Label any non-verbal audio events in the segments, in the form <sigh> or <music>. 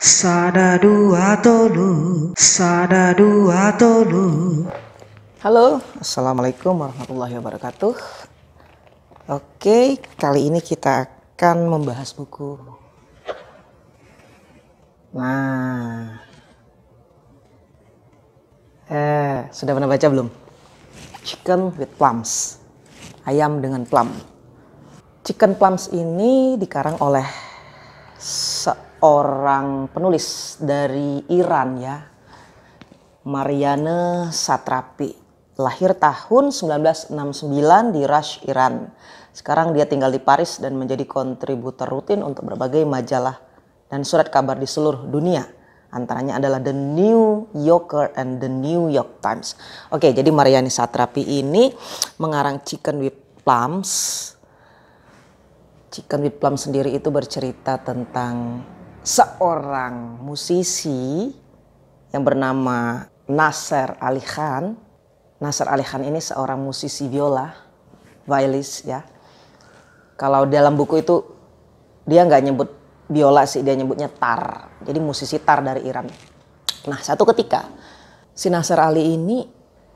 Sada dua tolu, sada dua tolu. Halo, assalamualaikum warahmatullahi wabarakatuh. Oke, kali ini kita akan membahas buku. Nah, eh sudah pernah baca belum? Chicken with plums, ayam dengan plum. Chicken plums ini dikarang oleh orang penulis dari Iran ya. Marianne Satrapi. Lahir tahun 1969 di Rush, Iran. Sekarang dia tinggal di Paris dan menjadi kontributor rutin untuk berbagai majalah dan surat kabar di seluruh dunia. Antaranya adalah The New Yorker and The New York Times. Oke, jadi Mariani Satrapi ini mengarang Chicken with Plums. Chicken with Plums sendiri itu bercerita tentang seorang musisi yang bernama Nasser Ali Khan. Nasser Ali Khan ini seorang musisi viola, violis ya. Kalau dalam buku itu dia nggak nyebut biola sih, dia nyebutnya tar. Jadi musisi tar dari Iran. Nah satu ketika si Nasser Ali ini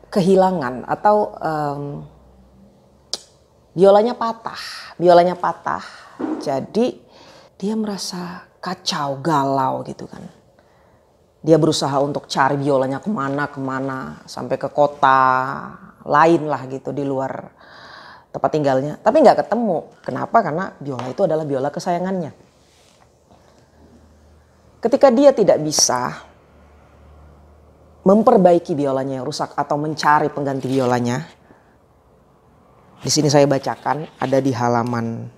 kehilangan atau um, biolanya patah, biolanya patah. Jadi dia merasa kacau, galau gitu kan. Dia berusaha untuk cari biolanya kemana-kemana, sampai ke kota lain lah gitu di luar tempat tinggalnya. Tapi nggak ketemu. Kenapa? Karena biola itu adalah biola kesayangannya. Ketika dia tidak bisa memperbaiki biolanya yang rusak atau mencari pengganti biolanya, di sini saya bacakan ada di halaman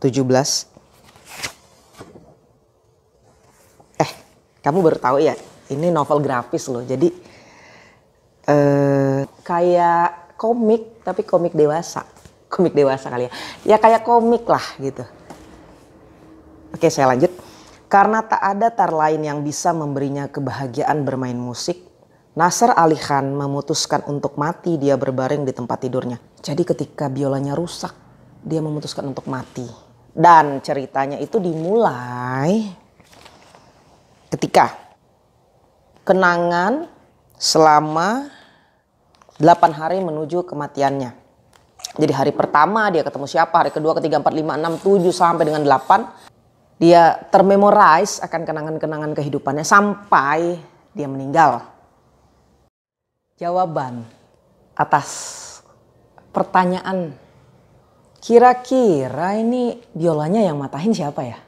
17. kamu baru tahu ya ini novel grafis loh jadi eh, kayak komik tapi komik dewasa <laughs> komik dewasa kali ya ya kayak komik lah gitu oke saya lanjut karena tak ada tar lain yang bisa memberinya kebahagiaan bermain musik Nasr Ali Khan memutuskan untuk mati dia berbaring di tempat tidurnya. Jadi ketika biolanya rusak, dia memutuskan untuk mati. Dan ceritanya itu dimulai ketika kenangan selama 8 hari menuju kematiannya. Jadi hari pertama dia ketemu siapa, hari kedua, ketiga, empat, lima, enam, tujuh, sampai dengan delapan. Dia termemorize akan kenangan-kenangan kehidupannya sampai dia meninggal. Jawaban atas pertanyaan kira-kira ini biolanya yang matahin siapa ya?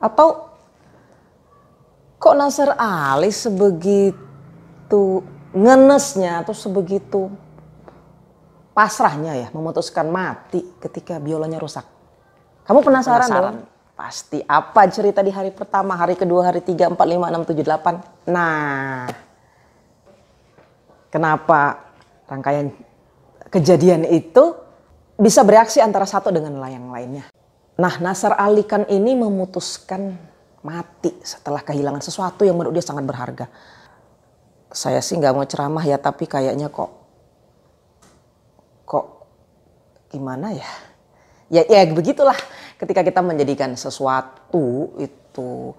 Atau Kok Nasir Ali sebegitu ngenesnya atau sebegitu pasrahnya ya memutuskan mati ketika biolanya rusak? Kamu penasaran, penasaran. dong? Pasti apa cerita di hari pertama, hari kedua, hari tiga, empat, lima, enam, tujuh, delapan. Nah, kenapa rangkaian kejadian itu bisa bereaksi antara satu dengan yang lainnya? Nah, Nasar Ali kan ini memutuskan mati setelah kehilangan sesuatu yang menurut dia sangat berharga. Saya sih nggak mau ceramah ya, tapi kayaknya kok kok gimana ya? Ya ya begitulah ketika kita menjadikan sesuatu itu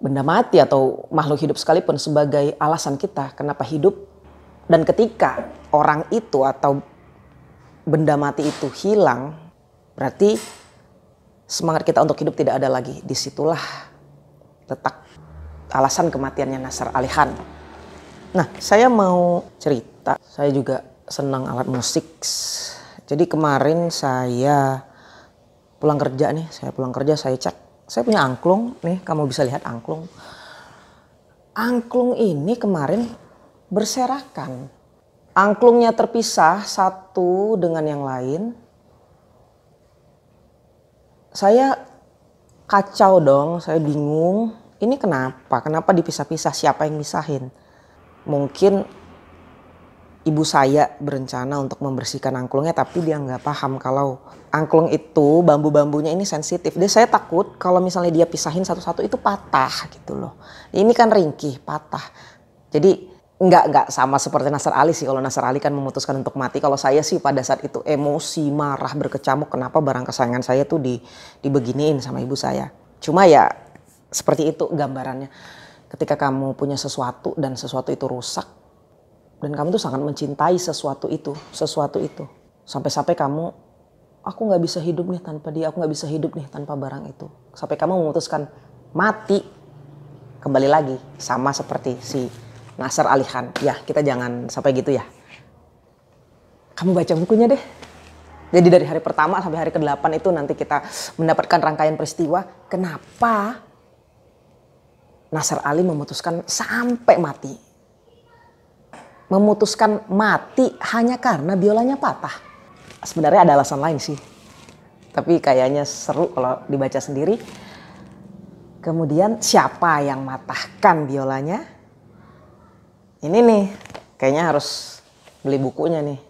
benda mati atau makhluk hidup sekalipun sebagai alasan kita kenapa hidup dan ketika orang itu atau benda mati itu hilang berarti semangat kita untuk hidup tidak ada lagi. Disitulah letak alasan kematiannya Nasar Alihan. Nah, saya mau cerita, saya juga senang alat musik. Jadi kemarin saya pulang kerja nih, saya pulang kerja, saya cek. Saya punya angklung, nih kamu bisa lihat angklung. Angklung ini kemarin berserakan. Angklungnya terpisah satu dengan yang lain, saya kacau dong, saya bingung. Ini kenapa? Kenapa dipisah-pisah? Siapa yang misahin? Mungkin ibu saya berencana untuk membersihkan angklungnya, tapi dia nggak paham kalau angklung itu bambu-bambunya ini sensitif. Dia saya takut kalau misalnya dia pisahin satu-satu itu patah gitu loh. Ini kan ringkih, patah. Jadi nggak nggak sama seperti Nasar Ali sih kalau Nasar Ali kan memutuskan untuk mati kalau saya sih pada saat itu emosi marah berkecamuk kenapa barang kesayangan saya tuh di dibeginiin sama ibu saya cuma ya seperti itu gambarannya ketika kamu punya sesuatu dan sesuatu itu rusak dan kamu tuh sangat mencintai sesuatu itu sesuatu itu sampai-sampai kamu aku nggak bisa hidup nih tanpa dia aku nggak bisa hidup nih tanpa barang itu sampai kamu memutuskan mati kembali lagi sama seperti si Nasar Alihan. Ya, kita jangan sampai gitu ya. Kamu baca bukunya deh. Jadi dari hari pertama sampai hari ke-8 itu nanti kita mendapatkan rangkaian peristiwa. Kenapa Nasar Ali memutuskan sampai mati. Memutuskan mati hanya karena biolanya patah. Sebenarnya ada alasan lain sih. Tapi kayaknya seru kalau dibaca sendiri. Kemudian siapa yang matahkan biolanya? ini nih kayaknya harus beli bukunya nih.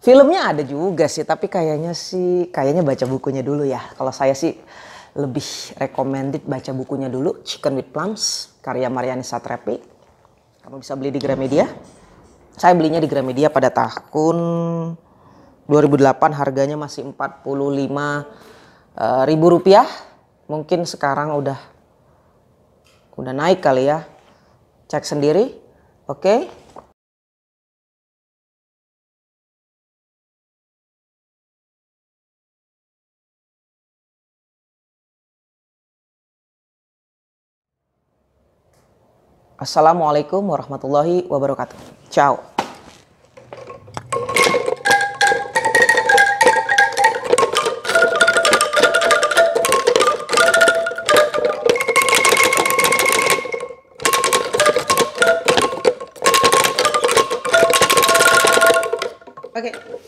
Filmnya ada juga sih, tapi kayaknya sih kayaknya baca bukunya dulu ya. Kalau saya sih lebih recommended baca bukunya dulu Chicken with Plums karya Mariani Satrepi. Kamu bisa beli di Gramedia. Saya belinya di Gramedia pada tahun 2008 harganya masih 45 eh, ribu rupiah. Mungkin sekarang udah udah naik kali ya. Cek sendiri Oke? Okay? Assalamualaikum warahmatullahi wabarakatuh. Ciao. Okay.